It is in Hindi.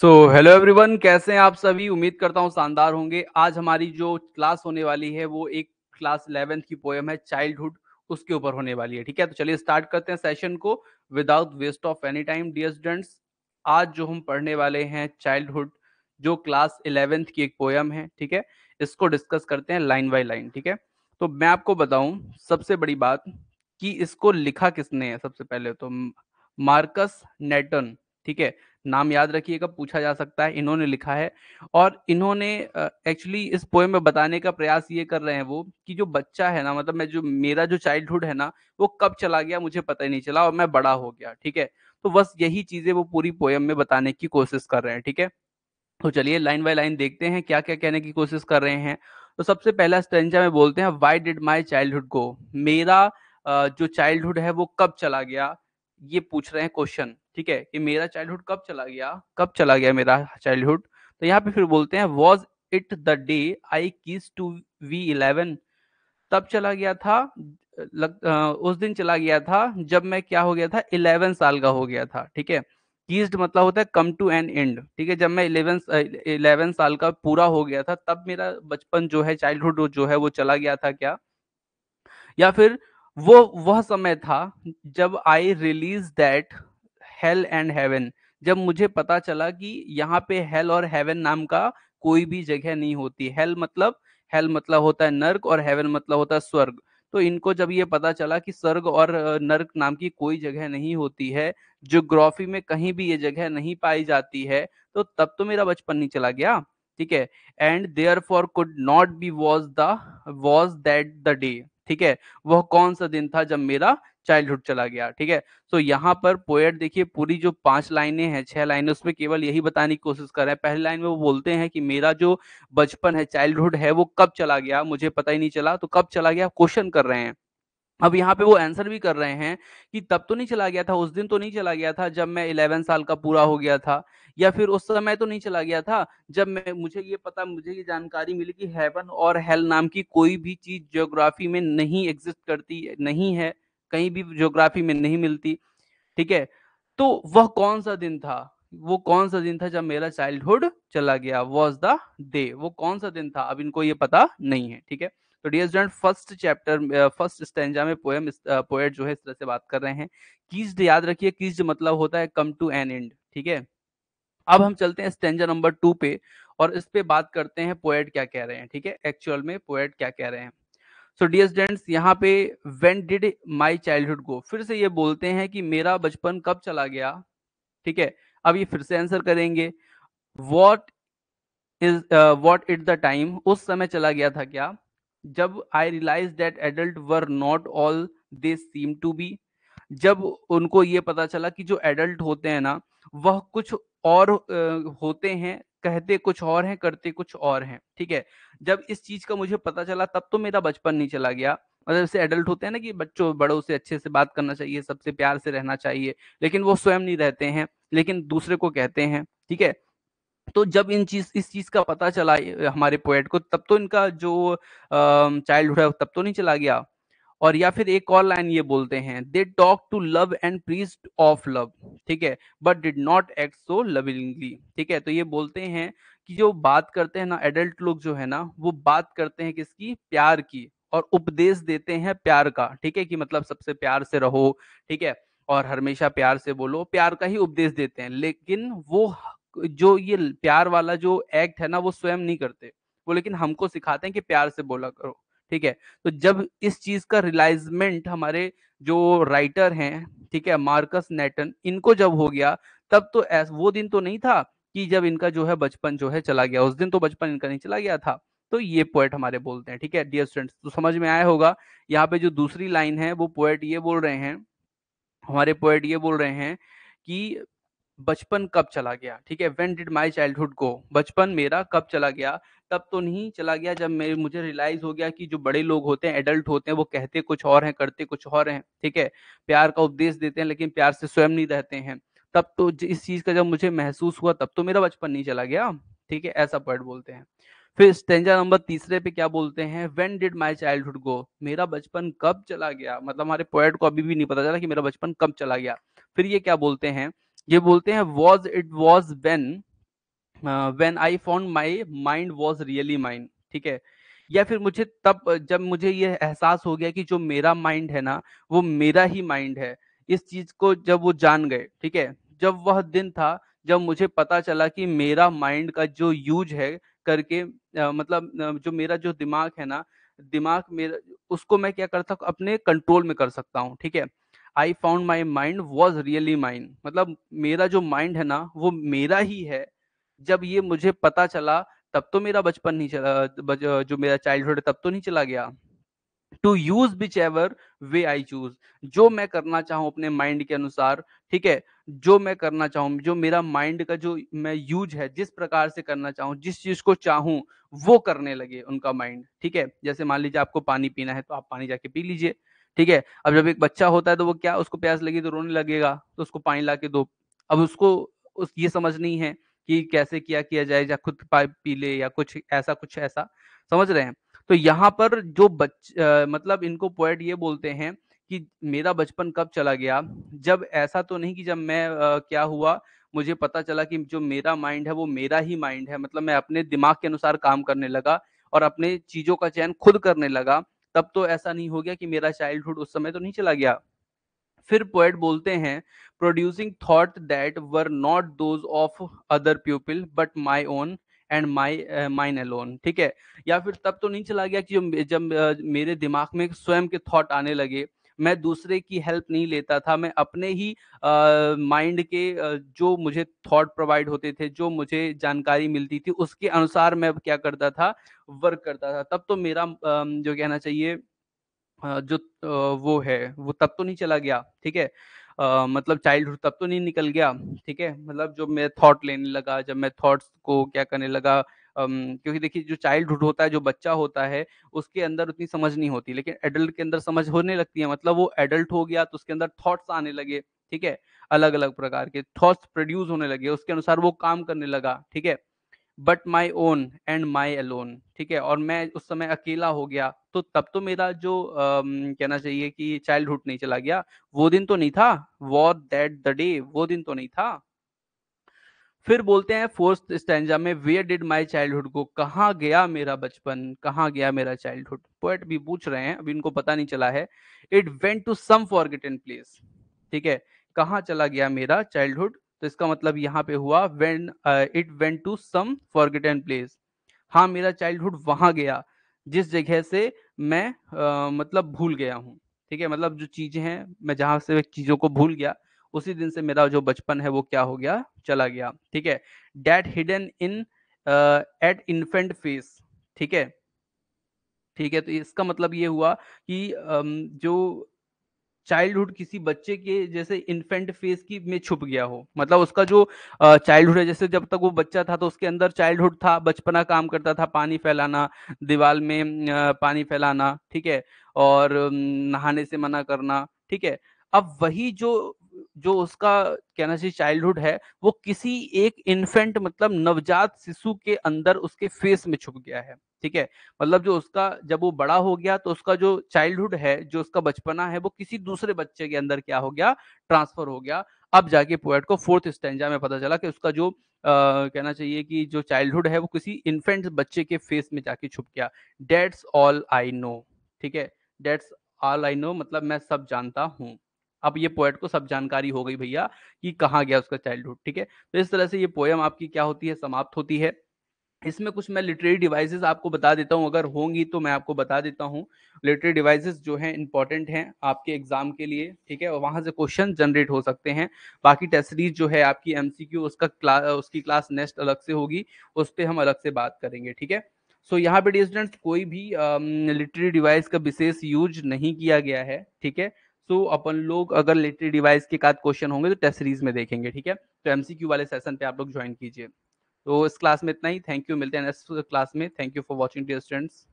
सो हेलो एवरीवन कैसे हैं आप सभी उम्मीद करता हूं शानदार होंगे आज हमारी जो क्लास होने वाली है वो एक क्लास इलेवेंथ की पोएम है चाइल्डहुड उसके ऊपर होने वाली है ठीक है तो चलिए स्टार्ट करते हैं सेशन को without waste of any time dear students आज जो हम पढ़ने वाले हैं चाइल्डहुड जो क्लास इलेवेंथ की एक पोएम है ठीक है इसको डिस्कस करते हैं लाइन बाय लाइन ठीक है तो मैं आपको बताऊं सबसे बड़ी बात कि इसको लिखा किसने है सबसे पहले तो मार्कस नेटन ठीक है नाम याद रखिएगा पूछा जा सकता है इन्होंने लिखा है और इन्होंने एक्चुअली इस पोएम में बताने का प्रयास ये कर रहे हैं वो कि जो बच्चा है ना मतलब मैं जो मेरा जो चाइल्डहुड है ना वो कब चला गया मुझे पता ही नहीं चला और मैं बड़ा हो गया ठीक है तो बस यही चीजें वो पूरी पोएम में बताने की कोशिश कर रहे हैं ठीक है तो चलिए लाइन बाय लाइन देखते हैं क्या क्या कहने की कोशिश कर रहे हैं तो सबसे पहला स्टेंजा में बोलते हैं why did my childhood go मेरा जो चाइल्डहुड है वो कब चला गया ये पूछ रहे हैं क्वेश्चन ठीक है कि मेरा चाइल्डहुड कब चला गया कब चला गया मेरा चाइल्डहुड तो यहाँ पे फिर बोलते हैं was it the day I kiss to we eleven तब चला गया था लग, उस दिन चला गया था जब मैं क्या हो गया था इलेवन साल का हो गया था ठीक है किस्ड मतलब होता है कम टू एन एंड ठीक है जब मैं इलेवन इलेवन साल का पूरा हो गया था तब मेरा बचपन जो है चाइल्डहुड जो है वो चला गया था क्या या फिर वो वह समय था जब I release that hell and heaven जब मुझे पता चला कि यहाँ पे हेल और हेवन नाम का कोई भी जगह नहीं होती हेल मतलब हेल मतलब होता है नर्क और हेवन मतलब होता है स्वर्ग तो इनको जब ये पता चला कि स्वर्ग और नर्क नाम की कोई जगह नहीं होती है जोग्राफी में कहीं भी ये जगह नहीं पाई जाती है तो तब तो मेरा बचपन नहीं चला गया ठीक है and therefore could not be was the was that the day ठीक है वह कौन सा दिन था जब मेरा चाइल्डहुड चला गया ठीक है सो यहाँ पर पोएट देखिए पूरी जो पांच लाइनें हैं छह लाइनें उसमें केवल यही बताने की कोशिश कर रहा है पहली लाइन में वो बोलते हैं कि मेरा जो बचपन है चाइल्डहुड है वो कब चला गया मुझे पता ही नहीं चला तो कब चला गया क्वेश्चन कर रहे हैं अब यहाँ पे वो आंसर भी कर रहे हैं कि तब तो नहीं चला गया था उस दिन तो नहीं चला गया था जब मैं इलेवन साल का पूरा हो गया था या फिर उस समय तो नहीं चला गया था जब मैं मुझे ये पता मुझे ये जानकारी मिली कि हेवन और हेल नाम की कोई भी चीज ज्योग्राफी में नहीं एग्जिस्ट करती नहीं है कहीं भी ज्योग्राफी में नहीं मिलती ठीक है तो वह कौन सा दिन था वो कौन सा दिन था जब मेरा चाइल्डहुड चला गया वॉज द डे वो कौन सा दिन था अब इनको ये पता नहीं है ठीक है तो dear student first chapter first stanza में पोएम पोएट जो है इस तरह से बात कर रहे हैं कीज्ड याद रखिए कीज्ड मतलब होता है कम टू एन एंड ठीक है अब हम चलते हैं स्टेंजा नंबर टू पे और इस पे बात करते हैं पोएट क्या कह रहे हैं ठीक है एक्चुअल में पोएट क्या कह रहे हैं सो डियर स्टूडेंट्स यहाँ पे when did my childhood go फिर से ये बोलते हैं कि मेरा बचपन कब चला गया ठीक है अब ये फिर से आंसर करेंगे what is what it the time उस समय चला गया था क्या जब I realise that adult were not all they seem to be जब उनको ये पता चला कि जो एडल्ट होते हैं ना वह कुछ और uh, होते हैं कहते कुछ और हैं करते कुछ और हैं ठीक है जब इस चीज का मुझे पता चला तब तो मेरा बचपन नहीं चला गया मतलब जैसे एडल्ट होते हैं ना कि बच्चों बड़ों से अच्छे से बात करना चाहिए सबसे प्यार से रहना चाहिए लेकिन वो स्वयं नहीं रहते हैं लेकिन दूसरे को कहते हैं ठीक है तो जब इन चीज इस चीज का पता चला हमारे पोएट को तब तो इनका जो चाइल्डहुड है तब तो नहीं चला गया और या फिर एक और लाइन ये बोलते हैं they talk to love and priest of love ठीक है but did not act so lovingly ठीक है तो ये बोलते हैं कि जो बात करते हैं ना एडल्ट लोग जो है ना वो बात करते हैं किसकी प्यार की और उपदेश देते हैं प्यार का ठीक है कि मतलब सबसे प्यार से रहो ठीक है और हमेशा प्यार से बोलो प्यार का ही उपदेश देते हैं लेकिन वो जो ये प्यार वाला जो एक्ट है ना वो स्वयं नहीं करते वो लेकिन हमको सिखाते हैं कि प्यार से बोला करो ठीक है तो जब इस चीज का रिलाइजमेंट हमारे जो राइटर हैं ठीक है मार्कस नेटन इनको जब हो गया तब तो ऐस, वो दिन तो नहीं था कि जब इनका जो है बचपन जो है चला गया उस दिन तो बचपन इनका नहीं चला गया था तो ये पोएट हमारे बोलते हैं ठीक है डियर स्टूडेंट्स तो समझ में आया होगा यहाँ पे जो दूसरी लाइन है वो पोएट ये बोल रहे हैं हमारे पोएट ये बोल रहे हैं कि बचपन कब चला गया ठीक है when did my childhood go बचपन मेरा कब चला गया तब तो नहीं चला गया जब मेरे मुझे रियलाइज हो गया कि जो बड़े लोग होते हैं एडल्ट होते हैं वो कहते कुछ और हैं करते कुछ और हैं ठीक है प्यार का उपदेश देते हैं लेकिन प्यार से स्वयं नहीं रहते हैं तब तो इस चीज का जब मुझे महसूस हुआ तब तो मेरा बचपन नहीं चला गया ठीक है ऐसा वर्ड बोलते हैं फिर स्टेंजा नंबर तीसरे पे क्या बोलते हैं when did my childhood go मेरा बचपन कब चला गया मतलब हमारे पोएट को अभी भी नहीं पता चला कि मेरा बचपन कब चला गया फिर ये क्या बोलते हैं ये बोलते हैं was it was when when I found my mind was really mind ठीक है या फिर मुझे तब जब मुझे ये एहसास हो गया कि जो मेरा माइंड है ना वो मेरा ही माइंड है इस चीज को जब वो जान गए ठीक है जब वह दिन था जब मुझे पता चला कि मेरा माइंड का जो यूज है करके आ, मतलब जो मेरा जो दिमाग है ना दिमाग मेरा उसको मैं क्या कर सकता अपने कंट्रोल में कर सकता हूँ ठीक है I found my mind was really mind मतलब मेरा जो माइंड है ना वो मेरा ही है जब ये मुझे पता चला तब तो मेरा बचपन नहीं चला जो मेरा चाइल्डहुड है तब तो नहीं चला गया to use whichever way I choose जो मैं करना चाहूँ अपने माइंड के अनुसार ठीक है जो मैं करना चाहूँ जो मेरा माइंड का जो मैं यूज है जिस प्रकार से करना चाहूँ जिस चीज को चाहूँ वो करने लगे उनका माइंड ठीक है जैसे मान लीजिए आपको पानी पीना है तो आप पानी जाके पी लीजिए ठीक है अब जब एक बच्चा होता है तो वो क्या उसको प्यास लगी तो रोने लगेगा तो उसको पानी ला के दो अब उसको उस ये समझ नहीं है कि कैसे किया किया जाए या खुद पी ले या कुछ ऐसा कुछ ऐसा समझ रहे हैं तो यहाँ पर जो बच आ, मतलब इनको पोएट ये बोलते हैं कि मेरा बचपन कब चला गया जब ऐसा तो नहीं कि जब मैं आ, क्या हुआ मुझे पता चला कि जो मेरा माइंड है वो मेरा ही माइंड है मतलब मैं अपने दिमाग के अनुसार काम करने लगा और अपने चीजों का चयन खुद करने लगा तब तो ऐसा नहीं हो गया कि मेरा चाइल्डहुड उस समय तो नहीं चला गया फिर पोएट बोलते हैं producing thought that were not those of other people but my own and my mine alone ठीक है या फिर तब तो नहीं चला गया कि जब, जब uh, मेरे दिमाग में स्वयं के थॉट आने लगे मैं दूसरे की हेल्प नहीं लेता था मैं अपने ही माइंड के जो मुझे थॉट प्रोवाइड होते थे जो मुझे जानकारी मिलती थी उसके अनुसार मैं क्या करता था वर्क करता था तब तो मेरा जो कहना चाहिए जो वो है वो तब तो नहीं चला गया ठीक है Uh, मतलब चाइल्डहुड तब तो नहीं निकल गया ठीक है मतलब जब मैं थॉट लेने लगा जब मैं थॉट्स को क्या करने लगा क्योंकि देखिए जो चाइल्डहुड होता है जो बच्चा होता है उसके अंदर उतनी समझ नहीं होती लेकिन एडल्ट के अंदर समझ होने लगती है मतलब वो एडल्ट हो गया तो उसके अंदर थॉट्स आने लगे ठीक है अलग अलग प्रकार के थॉट्स प्रोड्यूस होने लगे उसके अनुसार वो काम करने लगा ठीक है but my own and my alone ठीक है और मैं उस समय अकेला हो गया तो तब तो मेरा जो uh, कहना चाहिए कि चाइल्डहुड नहीं चला गया वो दिन तो नहीं था वॉट दैट द डे वो दिन तो नहीं था फिर बोलते हैं फोर्थ स्टैंडा में where did my childhood go कहाँ गया मेरा बचपन कहाँ गया मेरा चाइल्डहुड पोएट भी पूछ रहे हैं अभी इनको पता नहीं चला है it went to some in place ठीक है कहाँ चला गया मेरा चाइल्डहुड तो इसका मतलब यहाँ पे हुआ when it went to some in place हाँ मेरा चाइल्डहुड वहां गया जिस जगह से मैं uh, मतलब भूल गया हूँ ठीक है मतलब जो चीजें हैं मैं जहां से चीजों को भूल गया उसी दिन से मेरा जो बचपन है वो क्या हो गया चला गया ठीक है that hidden in at infant face ठीक है ठीक है तो इसका मतलब ये हुआ कि um, जो चाइल्डहुड किसी बच्चे के जैसे इन्फेंट फेज की में छुप गया हो मतलब उसका जो चाइल्डहुड uh, है जैसे जब तक वो बच्चा था तो उसके अंदर चाइल्डहुड था बचपना काम करता था पानी फैलाना दीवार में पानी फैलाना ठीक है और um, नहाने से मना करना ठीक है अब वही जो जो उसका कहना चाहिए चाइल्डहुड है वो किसी एक इन्फेंट मतलब नवजात शिशु के अंदर उसके फेस में छुप गया है ठीक है मतलब जो उसका जब वो बड़ा हो गया तो उसका जो चाइल्डहुड है जो उसका बचपना है वो किसी दूसरे बच्चे के अंदर क्या हो गया ट्रांसफर हो गया अब जाके पोएट को फोर्थ स्टेंजा में पता चला कि उसका जो Uh, कहना चाहिए कि जो चाइल्डहुड है वो किसी इन्फेंट बच्चे के फेस में जाके छुप गया डेट्स ऑल आई नो ठीक है डेट्स ऑल आई नो मतलब मैं सब जानता हूँ अब ये पोएट को सब जानकारी हो गई भैया कि कहाँ गया उसका चाइल्डहुड ठीक है तो इस तरह से ये पोएम आपकी क्या होती है समाप्त होती है इसमें कुछ मैं लिटरेरी डिवाइसेस आपको बता देता हूँ अगर होंगी तो मैं आपको बता देता हूँ लिटरेरी डिवाइसेस जो हैं इंपॉर्टेंट हैं आपके एग्जाम के लिए ठीक है और वहाँ से क्वेश्चन जनरेट हो सकते हैं बाकी टेस्ट सीरीज जो है आपकी एमसीक्यू उसका क्लास उसकी क्लास नेक्स्ट अलग से होगी उस पर हम अलग से बात करेंगे ठीक है सो यहाँ पे डियर स्टूडेंट्स कोई भी लिटरेरी डिवाइस का विशेष यूज नहीं किया गया है ठीक है सो अपन लोग अगर लिटरी डिवाइस के बाद क्वेश्चन होंगे तो टेस्ट सीरीज में देखेंगे ठीक है तो एमसीक्यू वाले सेशन पे आप लोग ज्वाइन कीजिए तो इस क्लास में इतना ही थैंक यू मिलते हैं नेक्स्ट क्लास में thank you for watching dear students